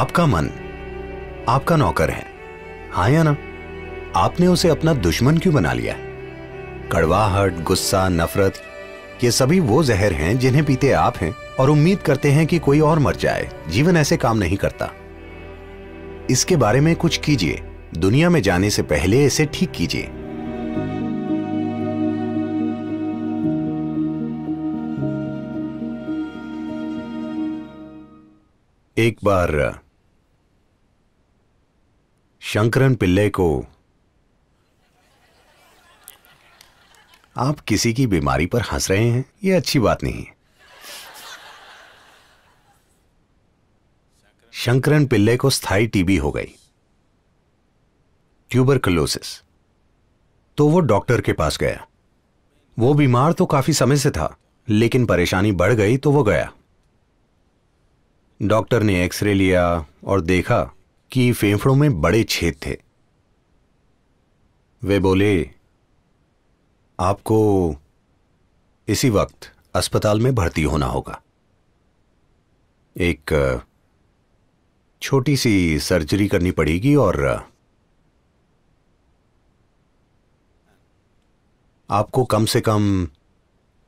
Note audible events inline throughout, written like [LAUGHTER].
आपका मन आपका नौकर है हा या ना आपने उसे अपना दुश्मन क्यों बना लिया कड़वाहट गुस्सा नफरत ये सभी वो जहर हैं जिन्हें पीते आप हैं और उम्मीद करते हैं कि कोई और मर जाए जीवन ऐसे काम नहीं करता इसके बारे में कुछ कीजिए दुनिया में जाने से पहले इसे ठीक कीजिए एक बार शंकरन पिल्ले को आप किसी की बीमारी पर हंस रहे हैं यह अच्छी बात नहीं है शंकरन पिल्ले को स्थायी टीबी हो गई ट्यूबरकलोसिस तो वो डॉक्टर के पास गया वो बीमार तो काफी समय से था लेकिन परेशानी बढ़ गई तो वो गया डॉक्टर ने एक्सरे लिया और देखा कि फेफड़ों में बड़े छेद थे वे बोले आपको इसी वक्त अस्पताल में भर्ती होना होगा एक छोटी सी सर्जरी करनी पड़ेगी और आपको कम से कम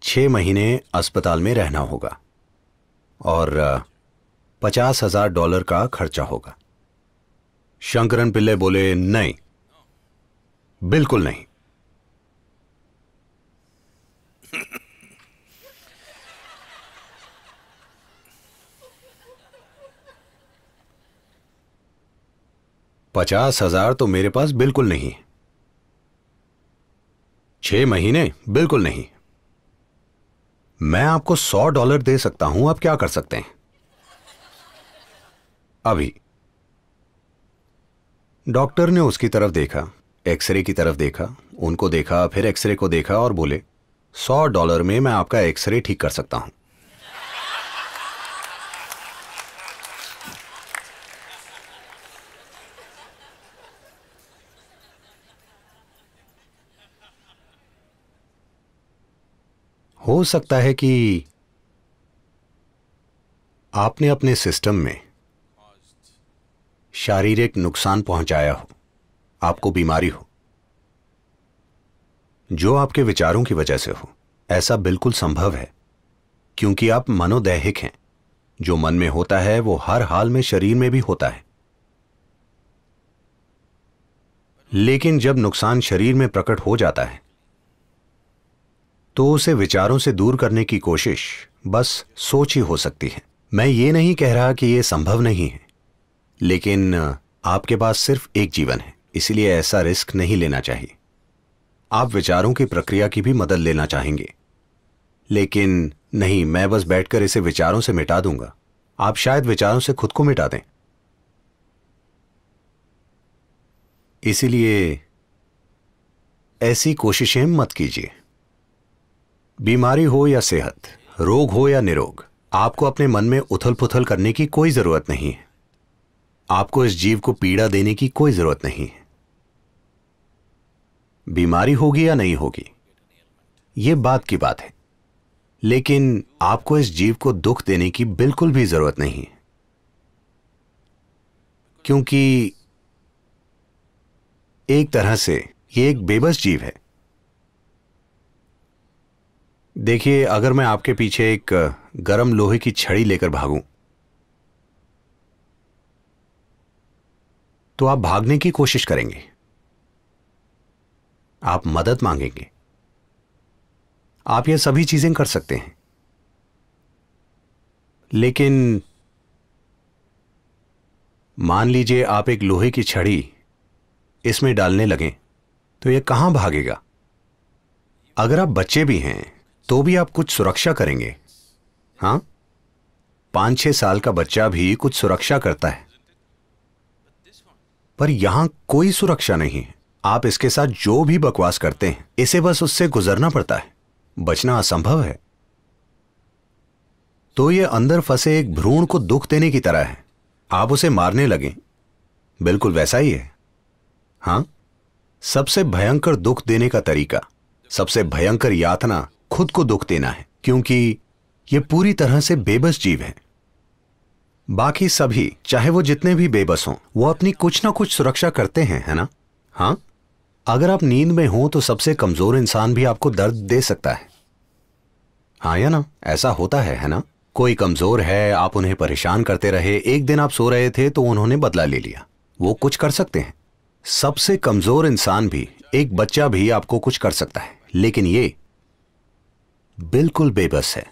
छह महीने अस्पताल में रहना होगा और पचास हजार डॉलर का खर्चा होगा शंकरन पिल्ले बोले नहीं बिल्कुल नहीं पचास हजार तो मेरे पास बिल्कुल नहीं छह महीने बिल्कुल नहीं मैं आपको सौ डॉलर दे सकता हूं आप क्या कर सकते हैं अभी डॉक्टर ने उसकी तरफ देखा एक्सरे की तरफ देखा उनको देखा फिर एक्सरे को देखा और बोले सौ डॉलर में मैं आपका एक्सरे ठीक कर सकता हूं हो सकता है कि आपने अपने सिस्टम में शारीरिक नुकसान पहुंचाया हो आपको बीमारी हो जो आपके विचारों की वजह से हो ऐसा बिल्कुल संभव है क्योंकि आप मनोदैहिक हैं जो मन में होता है वो हर हाल में शरीर में भी होता है लेकिन जब नुकसान शरीर में प्रकट हो जाता है तो उसे विचारों से दूर करने की कोशिश बस सोच ही हो सकती है मैं ये नहीं कह रहा कि यह संभव नहीं है लेकिन आपके पास सिर्फ एक जीवन है इसलिए ऐसा रिस्क नहीं लेना चाहिए आप विचारों की प्रक्रिया की भी मदद लेना चाहेंगे लेकिन नहीं मैं बस बैठकर इसे विचारों से मिटा दूंगा आप शायद विचारों से खुद को मिटा दें इसीलिए ऐसी कोशिशें मत कीजिए बीमारी हो या सेहत रोग हो या निरोग आपको अपने मन में उथल पुथल करने की कोई जरूरत नहीं है आपको इस जीव को पीड़ा देने की कोई जरूरत नहीं है बीमारी होगी या नहीं होगी यह बात की बात है लेकिन आपको इस जीव को दुख देने की बिल्कुल भी जरूरत नहीं है क्योंकि एक तरह से यह एक बेबस जीव है देखिए अगर मैं आपके पीछे एक गर्म लोहे की छड़ी लेकर भागूं तो आप भागने की कोशिश करेंगे आप मदद मांगेंगे आप ये सभी चीजें कर सकते हैं लेकिन मान लीजिए आप एक लोहे की छड़ी इसमें डालने लगे तो यह कहां भागेगा अगर आप बच्चे भी हैं तो भी आप कुछ सुरक्षा करेंगे हां पांच छह साल का बच्चा भी कुछ सुरक्षा करता है पर यहां कोई सुरक्षा नहीं है आप इसके साथ जो भी बकवास करते हैं इसे बस उससे गुजरना पड़ता है बचना असंभव है तो यह अंदर फंसे एक भ्रूण को दुख देने की तरह है आप उसे मारने लगे बिल्कुल वैसा ही है हां सबसे भयंकर दुख देने का तरीका सबसे भयंकर यातना खुद को दुख देना है क्योंकि यह पूरी तरह से बेबस जीव है बाकी सभी चाहे वो जितने भी बेबस हों वो अपनी कुछ ना कुछ सुरक्षा करते हैं है ना हाँ अगर आप नींद में हो तो सबसे कमजोर इंसान भी आपको दर्द दे सकता है हाँ या ना ऐसा होता है है ना कोई कमजोर है आप उन्हें परेशान करते रहे एक दिन आप सो रहे थे तो उन्होंने बदला ले लिया वो कुछ कर सकते हैं सबसे कमजोर इंसान भी एक बच्चा भी आपको कुछ कर सकता है लेकिन ये बिल्कुल बेबस है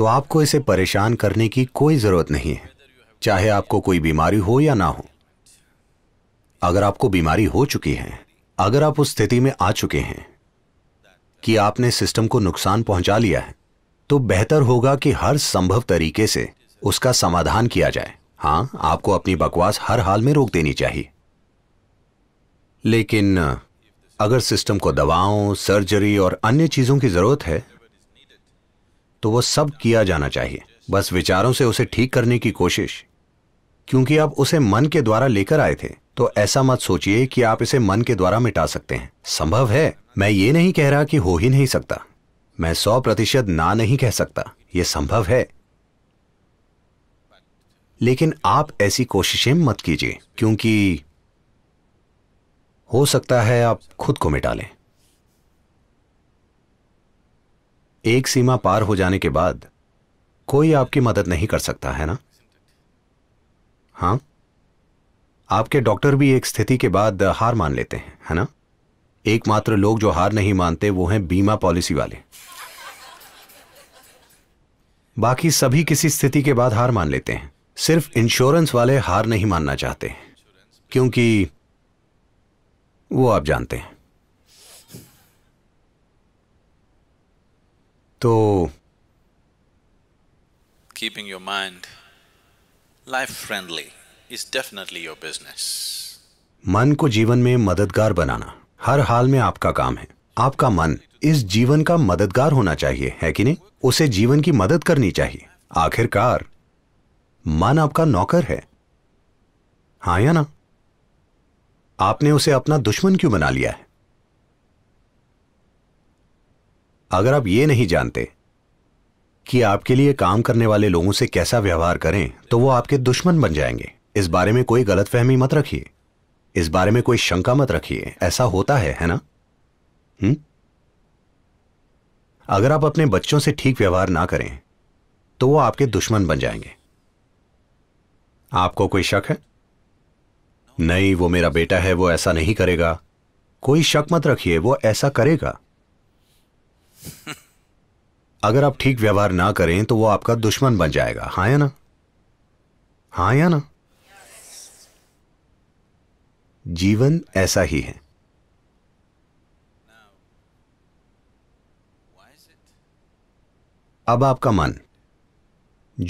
तो आपको इसे परेशान करने की कोई ज़रूरत नहीं है चाहे आपको कोई बीमारी हो या ना हो अगर आपको बीमारी हो चुकी है अगर आप उस स्थिति में आ चुके हैं कि आपने सिस्टम को नुकसान पहुंचा लिया है तो बेहतर होगा कि हर संभव तरीके से उसका समाधान किया जाए हां आपको अपनी बकवास हर हाल में रोक देनी चाहिए लेकिन अगर सिस्टम को दवाओं सर्जरी और अन्य चीजों की जरूरत है तो वो सब किया जाना चाहिए बस विचारों से उसे ठीक करने की कोशिश क्योंकि आप उसे मन के द्वारा लेकर आए थे तो ऐसा मत सोचिए कि आप इसे मन के द्वारा मिटा सकते हैं संभव है मैं ये नहीं कह रहा कि हो ही नहीं सकता मैं सौ प्रतिशत ना नहीं कह सकता यह संभव है लेकिन आप ऐसी कोशिशें मत कीजिए क्योंकि हो सकता है आप खुद को मिटा लें एक सीमा पार हो जाने के बाद कोई आपकी मदद नहीं कर सकता है ना हाँ आपके डॉक्टर भी एक स्थिति के बाद हार मान लेते हैं है ना एकमात्र लोग जो हार नहीं मानते वो हैं बीमा पॉलिसी वाले बाकी सभी किसी स्थिति के बाद हार मान लेते हैं सिर्फ इंश्योरेंस वाले हार नहीं मानना चाहते क्योंकि वो आप जानते हैं तो keeping your mind life friendly is definitely your business मन को जीवन में मददगार बनाना हर हाल में आपका काम है आपका मन इस जीवन का मददगार होना चाहिए है कि नहीं उसे जीवन की मदद करनी चाहिए आखिरकार मन आपका नौकर है हाँ या ना आपने उसे अपना दुश्मन क्यों बना लिया है अगर आप ये नहीं जानते कि आपके लिए काम करने वाले लोगों से कैसा व्यवहार करें तो वो आपके दुश्मन बन जाएंगे इस बारे में कोई गलतफहमी मत रखिए इस बारे में कोई शंका मत रखिए ऐसा होता है है ना हुँ? अगर आप अपने बच्चों से ठीक व्यवहार ना करें तो वो आपके दुश्मन बन जाएंगे आपको कोई शक है नहीं वो मेरा बेटा है वो ऐसा नहीं करेगा कोई शक मत रखिए वो ऐसा करेगा [LAUGHS] अगर आप ठीक व्यवहार ना करें तो वो आपका दुश्मन बन जाएगा हाँ या ना हाँ या ना जीवन ऐसा ही है अब आपका मन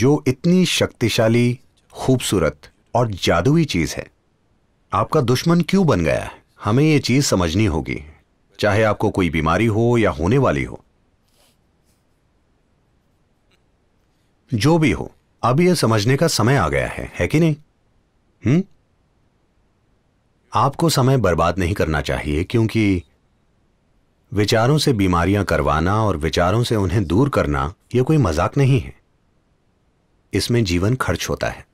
जो इतनी शक्तिशाली खूबसूरत और जादुई चीज है आपका दुश्मन क्यों बन गया है हमें यह चीज समझनी होगी चाहे आपको कोई बीमारी हो या होने वाली हो जो भी हो अब यह समझने का समय आ गया है है कि नहीं हम्म आपको समय बर्बाद नहीं करना चाहिए क्योंकि विचारों से बीमारियां करवाना और विचारों से उन्हें दूर करना यह कोई मजाक नहीं है इसमें जीवन खर्च होता है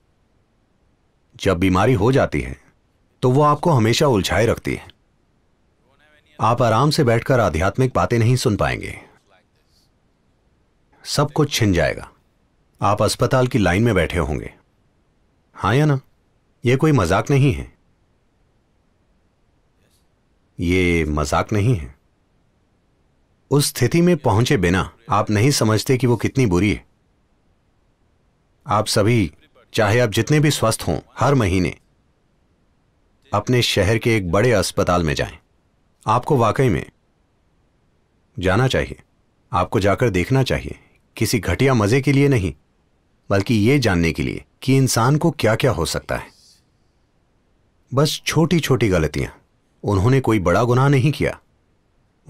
जब बीमारी हो जाती है तो वो आपको हमेशा उलझाए रखती है आप आराम से बैठकर आध्यात्मिक बातें नहीं सुन पाएंगे सब कुछ छिन जाएगा आप अस्पताल की लाइन में बैठे होंगे हाँ या ना यह कोई मजाक नहीं है ये मजाक नहीं है उस स्थिति में पहुंचे बिना आप नहीं समझते कि वो कितनी बुरी है आप सभी चाहे आप जितने भी स्वस्थ हों हर महीने अपने शहर के एक बड़े अस्पताल में जाएं आपको वाकई में जाना चाहिए आपको जाकर देखना चाहिए किसी घटिया मज़े के लिए नहीं बल्कि ये जानने के लिए कि इंसान को क्या क्या हो सकता है बस छोटी छोटी गलतियां उन्होंने कोई बड़ा गुनाह नहीं किया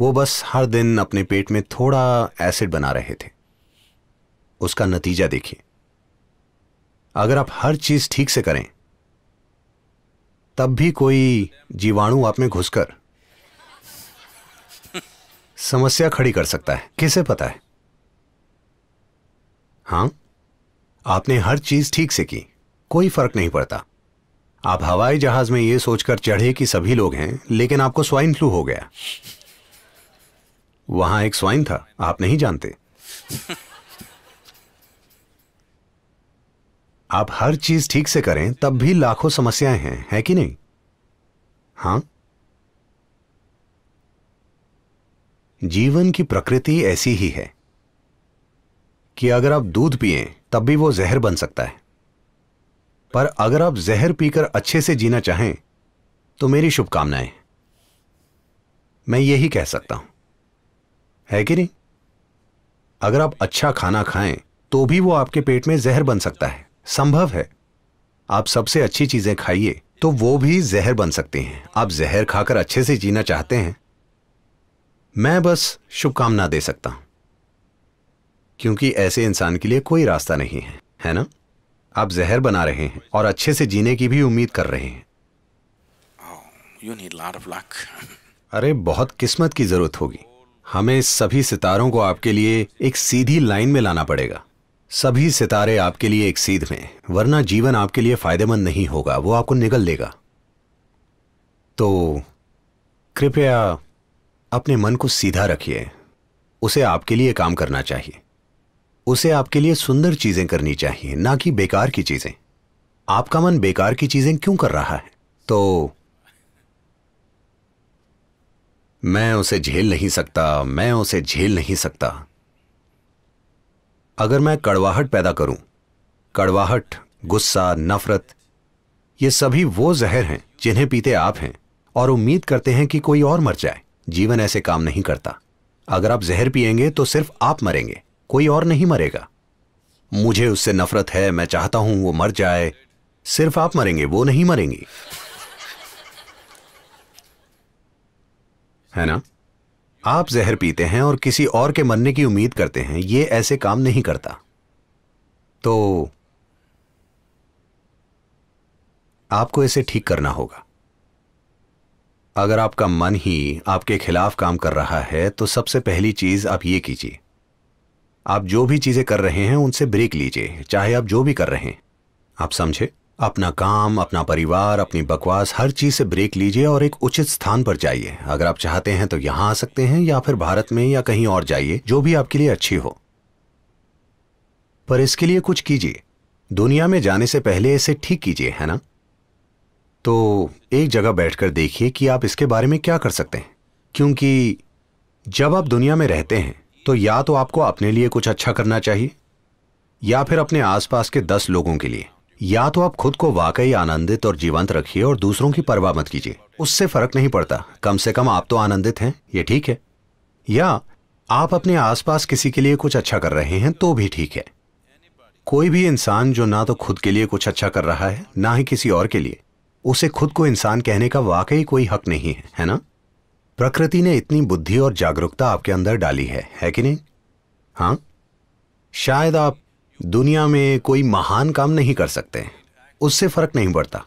वो बस हर दिन अपने पेट में थोड़ा एसिड बना रहे थे उसका नतीजा देखिए अगर आप हर चीज ठीक से करें तब भी कोई जीवाणु आप में घुसकर समस्या खड़ी कर सकता है किसे पता है हाँ आपने हर चीज ठीक से की कोई फर्क नहीं पड़ता आप हवाई जहाज में यह सोचकर चढ़े कि सभी लोग हैं लेकिन आपको स्वाइन फ्लू हो गया वहां एक स्वाइन था आप नहीं जानते आप हर चीज ठीक से करें तब भी लाखों समस्याएं हैं है कि नहीं हाँ जीवन की प्रकृति ऐसी ही है कि अगर आप दूध पिए तब भी वो जहर बन सकता है पर अगर आप जहर पीकर अच्छे से जीना चाहें तो मेरी शुभकामनाएं मैं यही कह सकता हूं है कि नहीं अगर आप अच्छा खाना खाएं तो भी वो आपके पेट में जहर बन सकता है संभव है आप सबसे अच्छी चीजें खाइए तो वो भी जहर बन सकती हैं आप जहर खाकर अच्छे से जीना चाहते हैं मैं बस शुभकामना दे सकता हूं क्योंकि ऐसे इंसान के लिए कोई रास्ता नहीं है है ना आप जहर बना रहे हैं और अच्छे से जीने की भी उम्मीद कर रहे हैं oh, [LAUGHS] अरे बहुत किस्मत की जरूरत होगी हमें सभी सितारों को आपके लिए एक सीधी लाइन में लाना पड़ेगा सभी सितारे आपके लिए एक सीध में वरना जीवन आपके लिए फायदेमंद नहीं होगा वो आपको निगल लेगा तो कृपया अपने मन को सीधा रखिए उसे आपके लिए काम करना चाहिए उसे आपके लिए सुंदर चीजें करनी चाहिए ना कि बेकार की चीजें आपका मन बेकार की चीजें क्यों कर रहा है तो मैं उसे झेल नहीं सकता मैं उसे झेल नहीं सकता अगर मैं कड़वाहट पैदा करूं कड़वाहट गुस्सा नफरत ये सभी वो जहर हैं जिन्हें पीते आप हैं और उम्मीद करते हैं कि कोई और मर जाए जीवन ऐसे काम नहीं करता अगर आप जहर पिएंगे तो सिर्फ आप मरेंगे कोई और नहीं मरेगा मुझे उससे नफरत है मैं चाहता हूं वो मर जाए सिर्फ आप मरेंगे वो नहीं मरेंगी है ना आप जहर पीते हैं और किसी और के मरने की उम्मीद करते हैं ये ऐसे काम नहीं करता तो आपको इसे ठीक करना होगा अगर आपका मन ही आपके खिलाफ काम कर रहा है तो सबसे पहली चीज आप ये कीजिए आप जो भी चीजें कर रहे हैं उनसे ब्रेक लीजिए चाहे आप जो भी कर रहे हैं आप समझे अपना काम अपना परिवार अपनी बकवास हर चीज से ब्रेक लीजिए और एक उचित स्थान पर जाइए अगर आप चाहते हैं तो यहां आ सकते हैं या फिर भारत में या कहीं और जाइए जो भी आपके लिए अच्छी हो पर इसके लिए कुछ कीजिए दुनिया में जाने से पहले इसे ठीक कीजिए है ना तो एक जगह बैठकर देखिए कि आप इसके बारे में क्या कर सकते हैं क्योंकि जब आप दुनिया में रहते हैं तो या तो आपको अपने लिए कुछ अच्छा करना चाहिए या फिर अपने आसपास के दस लोगों के लिए या तो आप खुद को वाकई आनंदित और जीवंत रखिए और दूसरों की परवाह मत कीजिए उससे फर्क नहीं पड़ता कम से कम आप तो आनंदित हैं ये ठीक है या आप अपने आसपास किसी के लिए कुछ अच्छा कर रहे हैं तो भी ठीक है कोई भी इंसान जो ना तो खुद के लिए कुछ अच्छा कर रहा है ना ही किसी और के लिए उसे खुद को इंसान कहने का वाकई कोई हक नहीं है है ना प्रकृति ने इतनी बुद्धि और जागरूकता आपके अंदर डाली है है कि नहीं हाँ शायद आप दुनिया में कोई महान काम नहीं कर सकते उससे फर्क नहीं पड़ता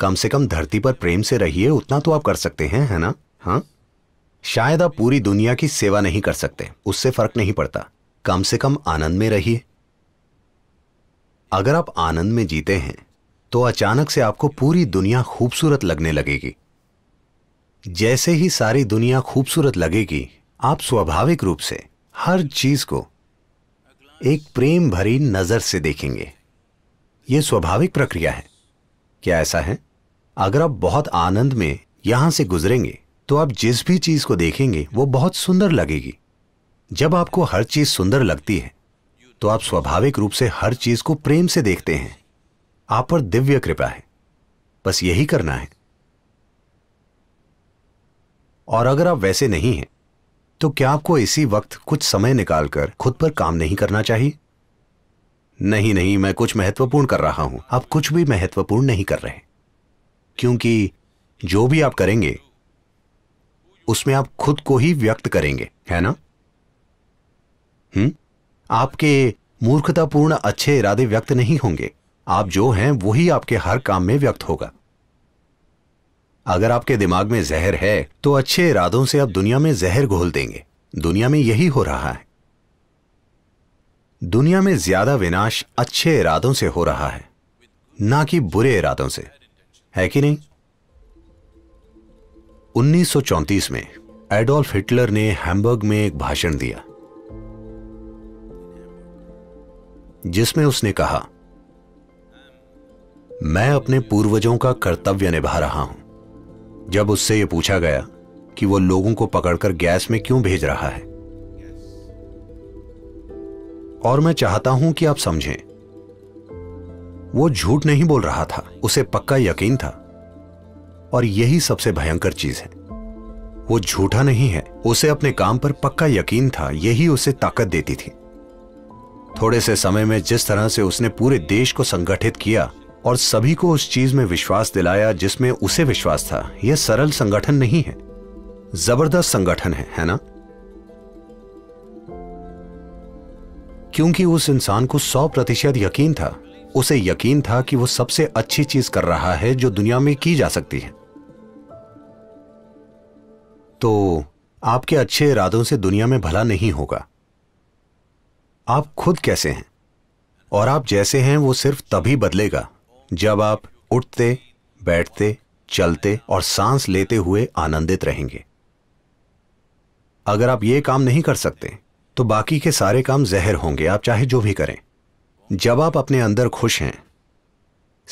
कम से कम धरती पर प्रेम से रहिए उतना तो आप कर सकते हैं है ना हाँ शायद आप पूरी दुनिया की सेवा नहीं कर सकते उससे फर्क नहीं पड़ता कम से कम आनंद में रहिए अगर आप आनंद में जीते हैं तो अचानक से आपको पूरी दुनिया खूबसूरत लगने लगेगी जैसे ही सारी दुनिया खूबसूरत लगेगी आप स्वाभाविक रूप से हर चीज को एक प्रेम भरी नजर से देखेंगे यह स्वाभाविक प्रक्रिया है क्या ऐसा है अगर आप बहुत आनंद में यहां से गुजरेंगे तो आप जिस भी चीज को देखेंगे वो बहुत सुंदर लगेगी जब आपको हर चीज सुंदर लगती है तो आप स्वाभाविक रूप से हर चीज को प्रेम से देखते हैं आप पर दिव्य कृपा है बस यही करना है और अगर आप वैसे नहीं हैं तो क्या आपको इसी वक्त कुछ समय निकालकर खुद पर काम नहीं करना चाहिए नहीं नहीं मैं कुछ महत्वपूर्ण कर रहा हूं आप कुछ भी महत्वपूर्ण नहीं कर रहे क्योंकि जो भी आप करेंगे उसमें आप खुद को ही व्यक्त करेंगे है ना हम्म आपके मूर्खतापूर्ण अच्छे इरादे व्यक्त नहीं होंगे आप जो हैं वही आपके हर काम में व्यक्त होगा अगर आपके दिमाग में जहर है तो अच्छे इरादों से आप दुनिया में जहर घोल देंगे दुनिया में यही हो रहा है दुनिया में ज्यादा विनाश अच्छे इरादों से हो रहा है ना कि बुरे इरादों से है कि नहीं 1934 में एडोल्फ हिटलर ने हैम्बर्ग में एक भाषण दिया जिसमें उसने कहा मैं अपने पूर्वजों का कर्तव्य निभा रहा हूं जब उससे यह पूछा गया कि वो लोगों को पकड़कर गैस में क्यों भेज रहा है और मैं चाहता हूं कि आप समझें वो झूठ नहीं बोल रहा था उसे पक्का यकीन था और यही सबसे भयंकर चीज है वो झूठा नहीं है उसे अपने काम पर पक्का यकीन था यही उसे ताकत देती थी थोड़े से समय में जिस तरह से उसने पूरे देश को संगठित किया और सभी को उस चीज में विश्वास दिलाया जिसमें उसे विश्वास था यह सरल संगठन नहीं है जबरदस्त संगठन है है ना क्योंकि उस इंसान को सौ प्रतिशत यकीन था उसे यकीन था कि वो सबसे अच्छी चीज कर रहा है जो दुनिया में की जा सकती है तो आपके अच्छे इरादों से दुनिया में भला नहीं होगा आप खुद कैसे हैं और आप जैसे हैं वो सिर्फ तभी बदलेगा जब आप उठते बैठते चलते और सांस लेते हुए आनंदित रहेंगे अगर आप ये काम नहीं कर सकते तो बाकी के सारे काम जहर होंगे आप चाहे जो भी करें जब आप अपने अंदर खुश हैं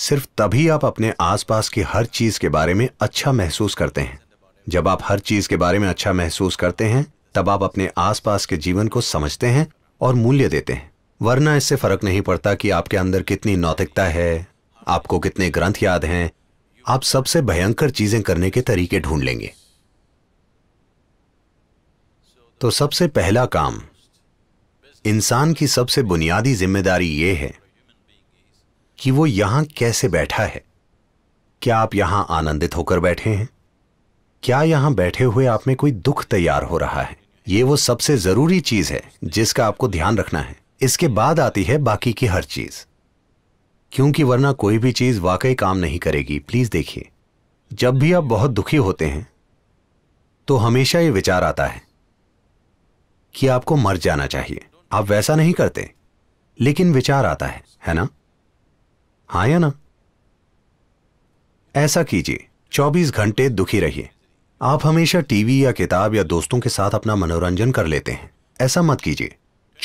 सिर्फ तभी आप अपने आसपास की हर चीज के बारे में अच्छा महसूस करते हैं जब आप हर चीज के बारे में अच्छा महसूस करते हैं तब आप अपने आसपास के जीवन को समझते हैं और मूल्य देते हैं वरना इससे फर्क नहीं पड़ता कि आपके अंदर कितनी नौतिकता है आपको कितने ग्रंथ याद हैं आप सबसे भयंकर चीजें करने के तरीके ढूंढ लेंगे तो सबसे पहला काम इंसान की सबसे बुनियादी जिम्मेदारी यह है कि वो यहां कैसे बैठा है क्या आप यहां आनंदित होकर बैठे हैं क्या यहां बैठे हुए आप में कोई दुख तैयार हो रहा है ये वो सबसे जरूरी चीज है जिसका आपको ध्यान रखना है इसके बाद आती है बाकी की हर चीज़ क्योंकि वरना कोई भी चीज़ वाकई काम नहीं करेगी प्लीज़ देखिए जब भी आप बहुत दुखी होते हैं तो हमेशा ये विचार आता है कि आपको मर जाना चाहिए आप वैसा नहीं करते लेकिन विचार आता है है ना हाँ या ना ऐसा कीजिए 24 घंटे दुखी रहिए आप हमेशा टीवी या किताब या दोस्तों के साथ अपना मनोरंजन कर लेते हैं ऐसा मत कीजिए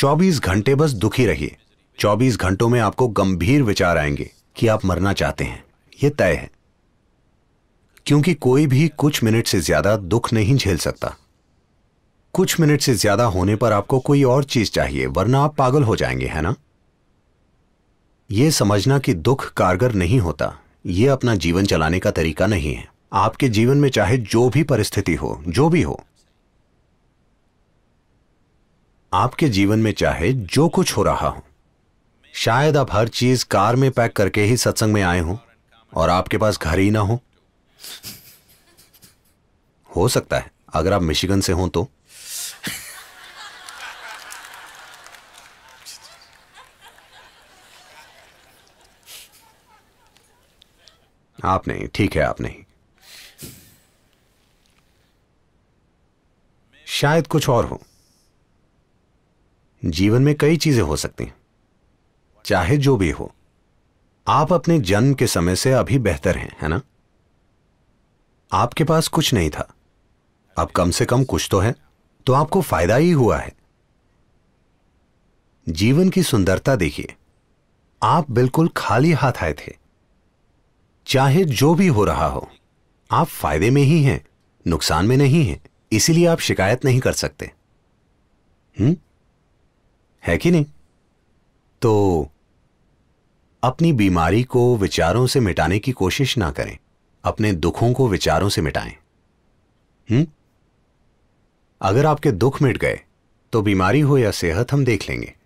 24 घंटे बस दुखी रहिए 24 घंटों में आपको गंभीर विचार आएंगे कि आप मरना चाहते हैं यह तय है क्योंकि कोई भी कुछ मिनट से ज्यादा दुख नहीं झेल सकता कुछ मिनट से ज्यादा होने पर आपको कोई और चीज चाहिए वरना आप पागल हो जाएंगे है ना यह समझना कि दुख कारगर नहीं होता यह अपना जीवन चलाने का तरीका नहीं है आपके जीवन में चाहे जो भी परिस्थिति हो जो भी हो आपके जीवन में चाहे जो कुछ हो रहा हो शायद आप हर चीज कार में पैक करके ही सत्संग में आए हो और आपके पास घर ही ना हो हो सकता है अगर आप मिशिगन से हो तो आप नहीं ठीक है आप नहीं शायद कुछ और हो जीवन में कई चीजें हो सकती हैं चाहे जो भी हो आप अपने जन्म के समय से अभी बेहतर हैं है ना आपके पास कुछ नहीं था अब कम से कम कुछ तो है तो आपको फायदा ही हुआ है जीवन की सुंदरता देखिए आप बिल्कुल खाली हाथ आए थे चाहे जो भी हो रहा हो आप फायदे में ही हैं नुकसान में नहीं हैं इसीलिए आप शिकायत नहीं कर सकते हम्म है कि नहीं तो अपनी बीमारी को विचारों से मिटाने की कोशिश ना करें अपने दुखों को विचारों से मिटाएं हम्म अगर आपके दुख मिट गए तो बीमारी हो या सेहत हम देख लेंगे